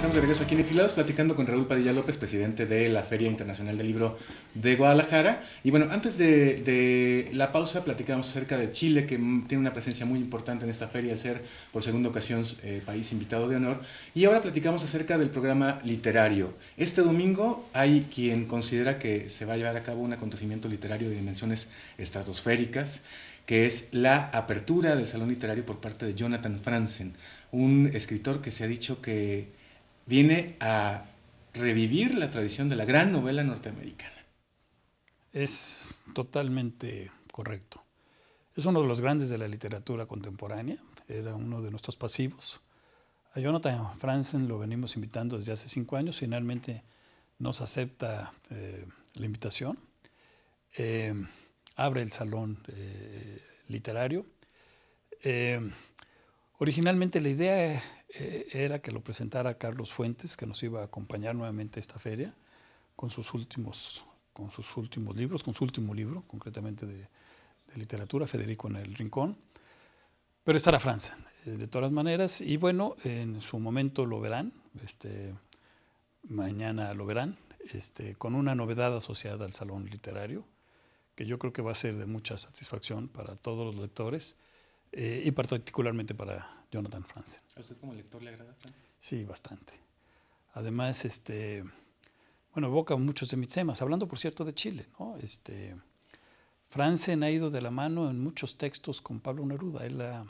Estamos de regreso aquí en Enfilados platicando con Raúl Padilla López, presidente de la Feria Internacional del Libro de Guadalajara. Y bueno, antes de, la pausa platicamos acerca de Chile, que tiene una presencia muy importante en esta feria, al ser por segunda ocasión eh, país invitado de honor. Y ahora platicamos acerca del programa literario. Este domingo hay quien considera que se va a llevar a cabo un acontecimiento literario de dimensiones estratosféricas que es la apertura del Salón Literario por parte de Jonathan Franzen, un escritor que se ha dicho que viene a revivir la tradición de la gran novela norteamericana. Es totalmente correcto. Es uno de los grandes de la literatura contemporánea, era uno de nuestros pasivos. A Jonathan Franzen lo venimos invitando desde hace cinco años, finalmente nos acepta eh, la invitación, eh, abre el salón eh, literario. Originalmente la idea eh, era que lo presentara Carlos Fuentes, que nos iba a acompañar nuevamente a esta feria, con sus últimos, con sus últimos libros, con su último libro, concretamente de, literatura, Federico en el Rincón. Pero estará Francia eh, de todas maneras. Y bueno, en su momento lo verán, este, mañana lo verán, este, con una novedad asociada al Salón Literario, que yo creo que va a ser de mucha satisfacción para todos los lectores. Eh, y particularmente para Jonathan Franzen. ¿A usted como lector le agrada Franzen? Sí, bastante. Además, este, bueno, evoca muchos de mis temas, hablando por cierto de Chile, ¿no? Este, Franzen ha ido de la mano en muchos textos con Pablo Neruda. Él ha,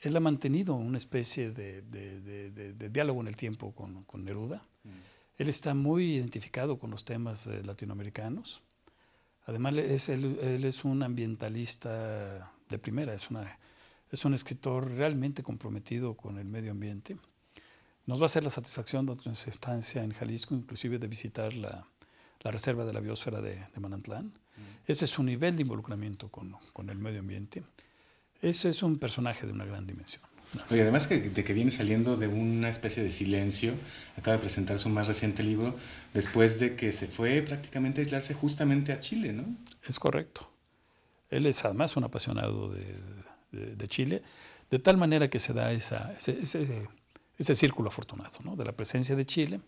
él ha mantenido una especie de, de, diálogo en el tiempo con, con Neruda. Mm. Él está muy identificado con los temas eh, latinoamericanos. Además, es, él, es un ambientalista de primera, es una es un escritor realmente comprometido con el medio ambiente. Nos va a hacer la satisfacción de nuestra estancia en Jalisco, inclusive de visitar la, reserva de la biosfera de, Manantlán. Mm. Ese es su nivel de involucramiento con, el medio ambiente. Ese es un personaje de una gran dimensión. Y además de que viene saliendo de una especie de silencio, acaba de presentar su más reciente libro, después de que se fue prácticamente a aislarse justamente a Chile, ¿no? Es correcto. Él es además un apasionado de, de, Chile, de tal manera que se da ese, círculo afortunado ¿no? de la presencia de Chile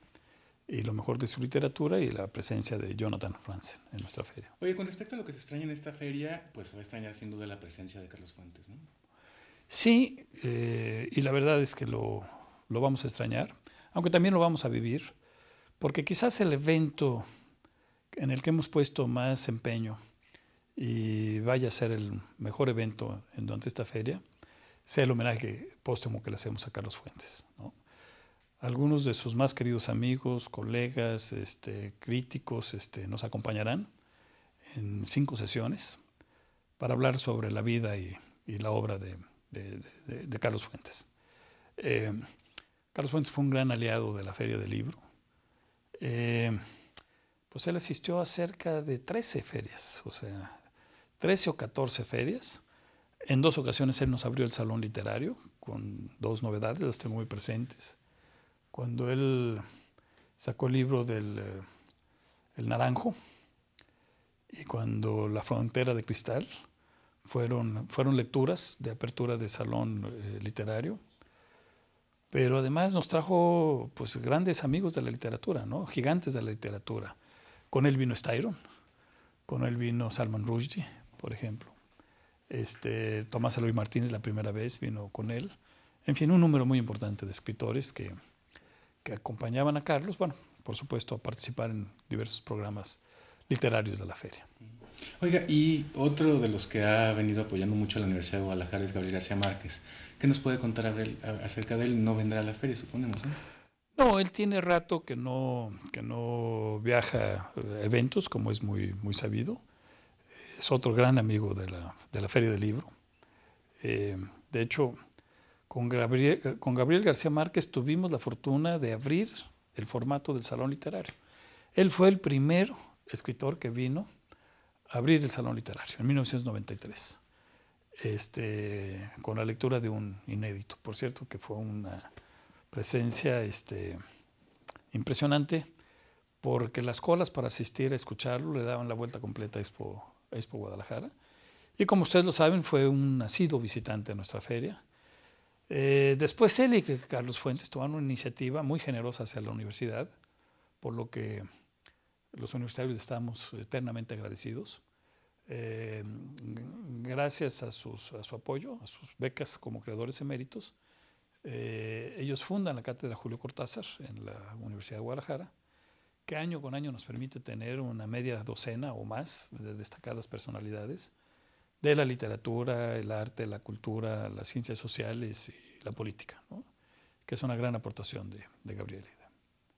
y lo mejor de su literatura y la presencia de Jonathan Franzen en nuestra feria. Oye, con respecto a lo que se extraña en esta feria, pues se va a extrañar sin duda la presencia de Carlos Fuentes, ¿no? Sí, eh, y la verdad es que lo, lo vamos a extrañar, aunque también lo vamos a vivir, porque quizás el evento en el que hemos puesto más empeño y vaya a ser el mejor evento en durante esta feria, sea el homenaje póstumo que le hacemos a Carlos Fuentes. Algunos de sus más queridos amigos, colegas, este, críticos este, nos acompañarán en cinco sesiones para hablar sobre la vida y, la obra de, Carlos Fuentes. Eh, Carlos Fuentes fue un gran aliado de la Feria del Libro. Eh, pues él asistió a cerca de 13 ferias, o sea, 13 o 14 ferias. En dos ocasiones él nos abrió el salón literario con dos novedades, las tengo muy presentes. Cuando él sacó el libro del eh, el Naranjo y cuando La Frontera de Cristal, fueron, fueron lecturas de apertura de salón eh, literario. Pero además nos trajo pues, grandes amigos de la literatura, ¿no? gigantes de la literatura. Con él vino Styron, con él vino Salman Rushdie, por ejemplo. Este, Tomás Eloy Martínez la primera vez vino con él. En fin, un número muy importante de escritores que, que acompañaban a Carlos, bueno, por supuesto, a participar en diversos programas literarios de la feria. Oiga, y otro de los que ha venido apoyando mucho a la Universidad de Guadalajara es Gabriel García Márquez. ¿Qué nos puede contar acerca de él? No vendrá a la feria, suponemos. No, él tiene rato que no, que no viaja a eventos, como es muy, muy sabido es otro gran amigo de la, de la Feria del Libro. Eh, de hecho, con Gabriel, con Gabriel García Márquez tuvimos la fortuna de abrir el formato del Salón Literario. Él fue el primer escritor que vino a abrir el Salón Literario en 1993, este, con la lectura de un inédito, por cierto, que fue una presencia este, impresionante, porque las colas para asistir a escucharlo le daban la vuelta completa a Expo por Guadalajara. Y como ustedes lo saben, fue un nacido visitante a nuestra feria. Eh, después él y Carlos Fuentes tomaron una iniciativa muy generosa hacia la universidad, por lo que los universitarios estamos eternamente agradecidos. Eh, gracias a, su apoyo, a sus becas como creadores eméritos, eh, ellos fundan la Cátedra Julio Cortázar en la Universidad de Guadalajara que año con año nos permite tener una media docena o más de destacadas personalidades de la literatura, el arte, la cultura, las ciencias sociales y la política, que es una gran aportación de, de Gabriel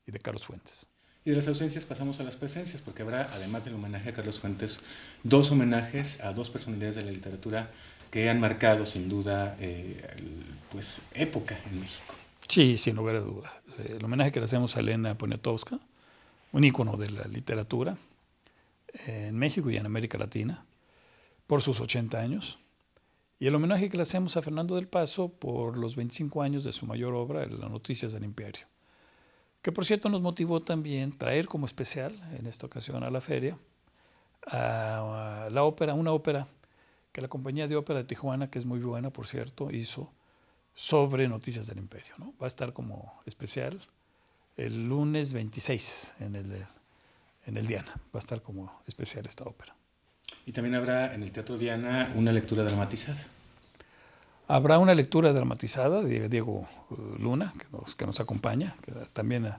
y de Carlos Fuentes. Y de las ausencias pasamos a las presencias, porque habrá, además del homenaje a Carlos Fuentes, dos homenajes a dos personalidades de la literatura que han marcado sin duda eh, pues, época en México. Sí, sin lugar a duda. El homenaje que le hacemos a Elena Poniatowska, un ícono de la literatura eh, en México y en América Latina por sus 80 años. Y el homenaje que le hacemos a Fernando del Paso por los 25 años de su mayor obra, Las Noticias del Imperio, que por cierto nos motivó también traer como especial, en esta ocasión a la feria, la ópera, una ópera que la compañía de ópera de Tijuana, que es muy buena por cierto, hizo sobre Noticias del Imperio. ¿no? Va a estar como especial el lunes 26 en el, en el Diana. Va a estar como especial esta ópera. ¿Y también habrá en el Teatro Diana una lectura dramatizada? Habrá una lectura dramatizada de Diego eh, Luna, que nos, que nos acompaña, también, eh,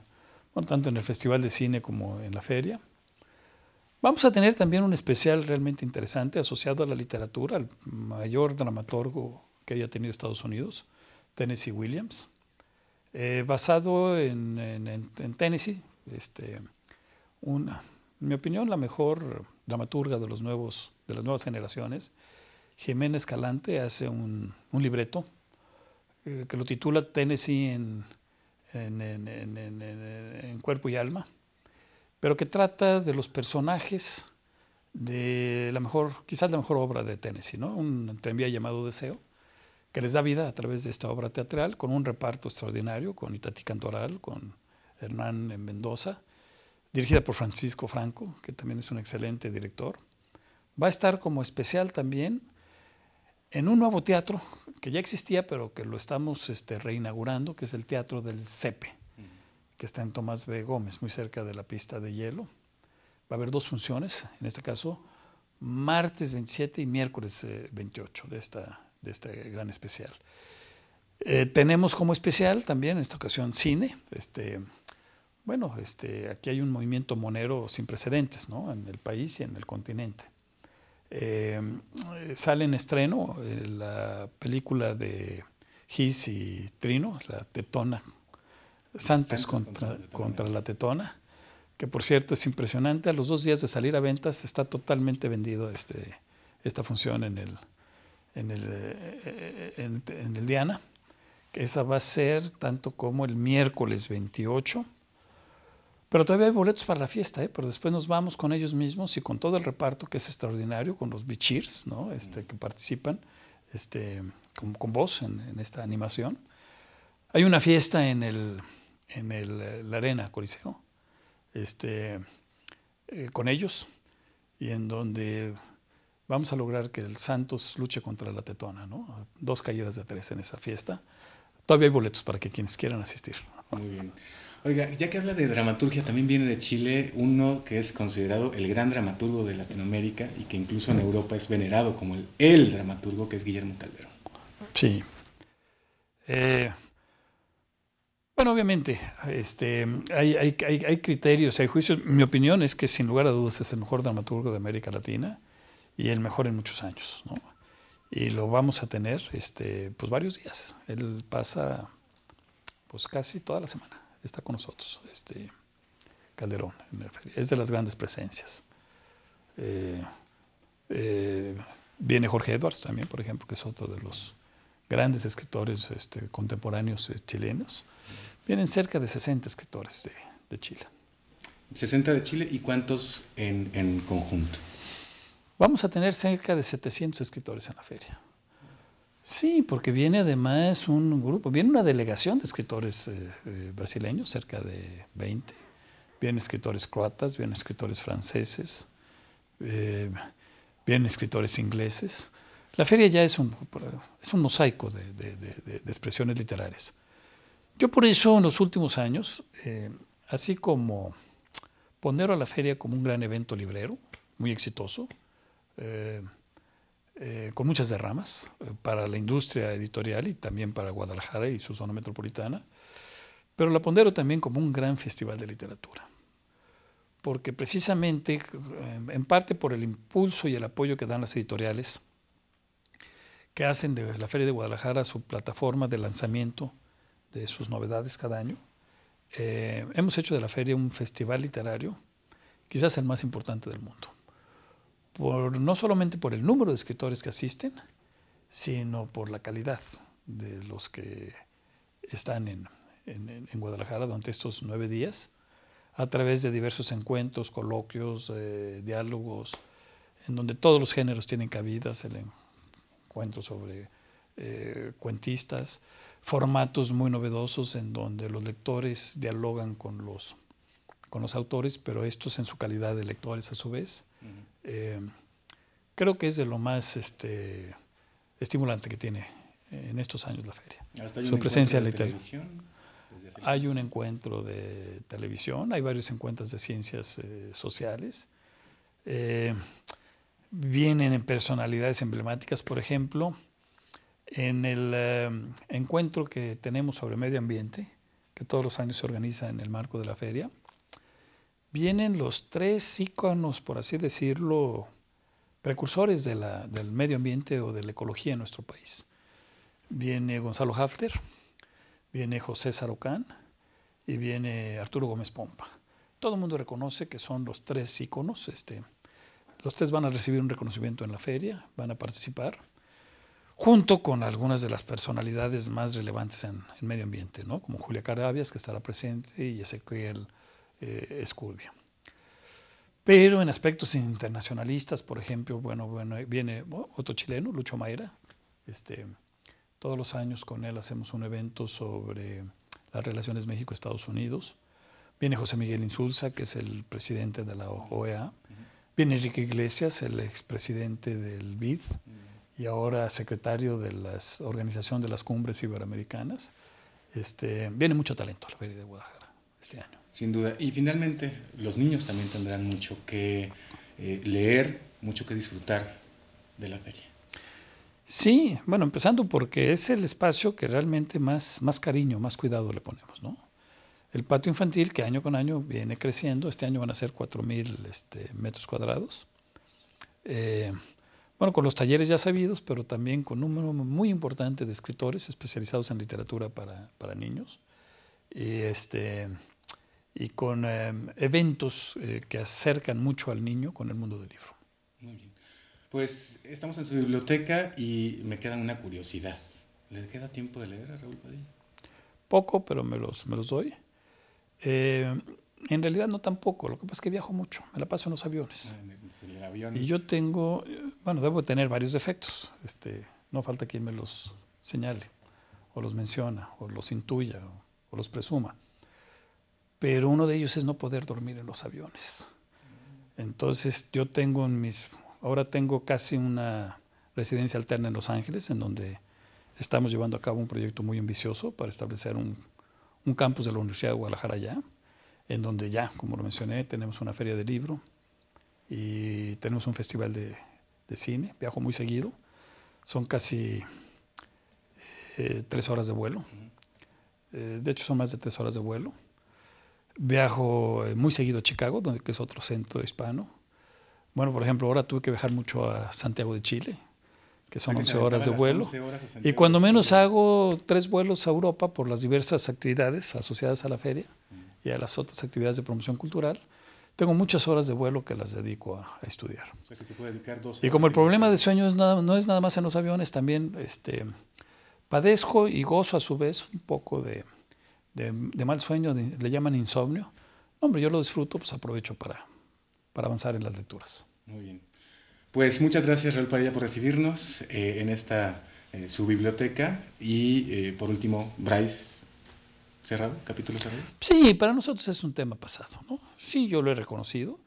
tanto en el Festival de Cine como en la feria. Vamos a tener también un especial realmente interesante asociado a la literatura, al mayor dramaturgo que haya tenido Estados Unidos, Tennessee Williams. Eh, basado en, Tennessee, este, una, en mi opinión, la mejor dramaturga de, los nuevos, de las nuevas generaciones. Jiménez Escalante hace un, libreto eh, que lo titula Tennessee en, cuerpo y alma, pero que trata de los personajes de la mejor, quizás la mejor obra de Tennessee, ¿no? Un tranvía llamado Deseo, que les da vida a través de esta obra teatral, con un reparto extraordinario, con Itati Cantoral, con Hernán Mendoza, dirigida por Francisco Franco, que también es un excelente director. Va a estar como especial también en un nuevo teatro que ya existía, pero que lo estamos este, reinaugurando, que es el Teatro del Cepe, que está en Tomás B. Gómez, muy cerca de la pista de hielo. Va a haber dos funciones, en este caso, martes 27 y miércoles 28 eh, de esta este gran especial. Eh, tenemos como especial también, en esta ocasión, cine. Este, bueno, este, aquí hay un movimiento monero sin precedentes ¿no? en el país y en el continente. Eh, sale en estreno eh, la película de Gis y Trino, la Tetona, Santos, contra, contra, la Tetona, que por cierto es impresionante. A los dos días de salir a ventas está totalmente vendido este, esta función en el, en el, eh, eh, en, en el Diana. Esa va a ser tanto como el miércoles 28. Pero todavía hay boletos para la fiesta, ¿eh? pero después nos vamos con ellos mismos y con todo el reparto que es extraordinario, con los bichirs ¿no? este, que participan este, con, con vos en, esta animación. Hay una fiesta en, el, en el, eh, la arena Coliseo este, con ellos y en donde vamos a lograr que el Santos luche contra la Tetona, ¿no? Dos caídas de tres en esa fiesta. Todavía hay boletos para que quienes quieran asistir. Muy bien. Oiga, ya que habla de dramaturgia, también viene de Chile uno que es considerado el gran dramaturgo de Latinoamérica y que incluso en Europa es venerado como el, dramaturgo, que es Guillermo Calderón. Sí. Eh, bueno, obviamente, este, hay, criterios, hay juicios. Mi opinión es que sin lugar a dudas es el mejor dramaturgo de América Latina y el mejor en muchos años. ¿no? Y lo vamos a tener este, pues varios días. Él pasa pues casi toda la semana, está con nosotros, este Calderón, es de las grandes presencias. Eh, eh, viene Jorge Edwards también, por ejemplo, que es otro de los grandes escritores este, contemporáneos eh, chilenos. Vienen cerca de 60 escritores de, de Chile. 60 de Chile y cuántos en, en conjunto? Vamos a tener cerca de 700 escritores en la feria. Sí, porque viene además un grupo, viene una delegación de escritores eh, eh, brasileños, cerca de 20. Vienen escritores croatas, vienen escritores franceses, eh, vienen escritores ingleses. La feria ya es un, es un mosaico de, de expresiones literarias. Yo por eso en los últimos años, así como poner a la feria como un gran evento librero, muy exitoso, eh, eh, con muchas derramas eh, para la industria editorial y también para Guadalajara y su zona metropolitana, pero la pondero también como un gran festival de literatura, porque precisamente, en parte por el impulso y el apoyo que dan las editoriales, que hacen de la Feria de Guadalajara su plataforma de lanzamiento de sus novedades cada año. hemos hecho de la feria un festival literario, quizás el más importante del mundo no solamente por el número de escritores que asisten, sino por la calidad de los que están en, Guadalajara durante estos nueve días, a través de diversos encuentros, coloquios, eh, diálogos, en donde todos los géneros tienen cabida, el encuentro sobre eh, cuentistas, formatos muy novedosos en donde los lectores dialogan con los con los autores, pero estos en su calidad de lectores a su vez. Eh, creo que es de lo más este, estimulante que tiene en estos años la feria. Su presencia literaria. Hay un encuentro de televisión, hay varios encuentros de ciencias eh, sociales. Eh, vienen en personalidades emblemáticas, por ejemplo, en el encuentro que tenemos sobre medio ambiente, que todos los años se organiza en el marco de la feria, vienen los tres íconos, por así decirlo, precursores del medio ambiente o de la ecología en nuestro país. Viene Gonzalo Hafter, viene José Sarocán y viene Arturo Gómez Pompa. Todo el mundo reconoce que son los tres íconos. Este, los tres van a recibir un reconocimiento en la feria, van a participar, junto con algunas de las personalidades más relevantes en el medio ambiente, como Julia Carabias, que estará presente, y Ezequiel eh, escudia Pero en aspectos internacionalistas, por ejemplo, bueno, bueno, viene otro chileno, Lucho Mayra. Este, todos los años con él hacemos un evento sobre las relaciones México-Estados Unidos. Viene José Miguel Insulza, que es el presidente de la OEA. Viene Enrique Iglesias, el expresidente del BID y ahora secretario de la Organización de las Cumbres Iberoamericanas. Este, viene mucho talento a la Feria de Guadalajara este año sin duda. Y finalmente, los niños también tendrán mucho que eh, leer, mucho que disfrutar de la feria. Sí, bueno, empezando porque es el espacio que realmente más, más cariño, más cuidado le ponemos, ¿no? El patio infantil, que año con año viene creciendo, este año van a ser 4.000 este, metros cuadrados. Eh, bueno, con los talleres ya sabidos, pero también con un número muy importante de escritores especializados en literatura para, para niños. Y este, y con em, eventos eh, que acercan mucho al niño con el mundo del libro. Muy bien. Pues estamos en su biblioteca y me queda una curiosidad. ¿Le queda tiempo de leer a Raúl Padilla? Poco, pero me los, me los doy. Eh, en realidad no tampoco, lo que pasa es que viajo mucho, me la paso en los aviones. Ah, en el avión. Y yo tengo, bueno, debo tener varios defectos, este, no falta quien me los señale, o los menciona, o los intuya, o los presuma pero uno de ellos es no poder dormir en los aviones. Entonces yo tengo en mis, ahora tengo casi una residencia alterna en Los Ángeles, en donde estamos llevando a cabo un proyecto muy ambicioso para establecer un, campus de la Universidad de Guadalajara allá, en donde ya, como lo mencioné, tenemos una feria de libro y tenemos un festival de, cine, viajo muy seguido, son casi eh, tres horas de vuelo, eh, de hecho son más de tres horas de vuelo Viajo eh, muy seguido a Chicago, donde, que es otro centro hispano. Bueno, por ejemplo, ahora tuve que viajar mucho a Santiago de Chile, que son 11 horas de vuelo. y cuando menos hago tres vuelos a Europa por las diversas actividades asociadas a la feria y a las otras actividades de promoción cultural. Tengo muchas horas de vuelo que las dedico a, estudiar. y como el problema de sueño no es nada más en los aviones, también este, padezco y gozo a su vez un poco de, de, mal sueño, le llaman insomnio. Hombre, yo lo disfruto, pues aprovecho para, para avanzar en las lecturas. Muy bien. Pues muchas gracias, Raúl Padilla, por recibirnos eh, en esta eh, su biblioteca. Y eh, por último, Bryce, cerrado, capítulo cerrado. Sí, para nosotros es un tema pasado, ¿no? Sí, yo lo he reconocido.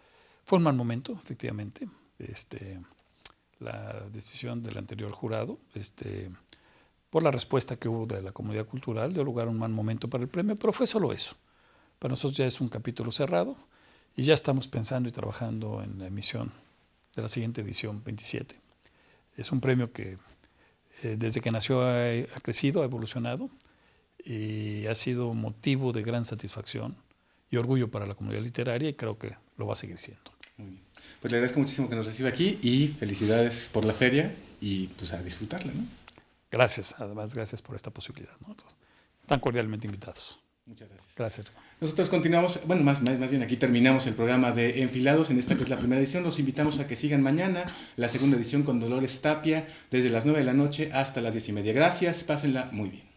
Fue un mal momento, efectivamente. Este, la decisión del anterior jurado, este, por la respuesta que hubo de la comunidad cultural, dio lugar a un mal momento para el premio, pero fue solo eso. Para nosotros ya es un capítulo cerrado y ya estamos pensando y trabajando en la emisión de la siguiente edición 27. Es un premio que eh, desde que nació ha, crecido, ha evolucionado y ha sido motivo de gran satisfacción y orgullo para la comunidad literaria y creo que lo va a seguir siendo. Muy bien. Pues le agradezco muchísimo que nos reciba aquí y felicidades por la feria y pues a disfrutarla, ¿no? Gracias, además, gracias por esta posibilidad. nosotros tan cordialmente invitados. Muchas gracias. Gracias. Nosotros continuamos, bueno, más, más, más, bien aquí terminamos el programa de Enfilados en esta que es la primera edición. Los invitamos a que sigan mañana la segunda edición con Dolores Tapia desde las 9 de la noche hasta las 10 y media. Gracias, pásenla muy bien.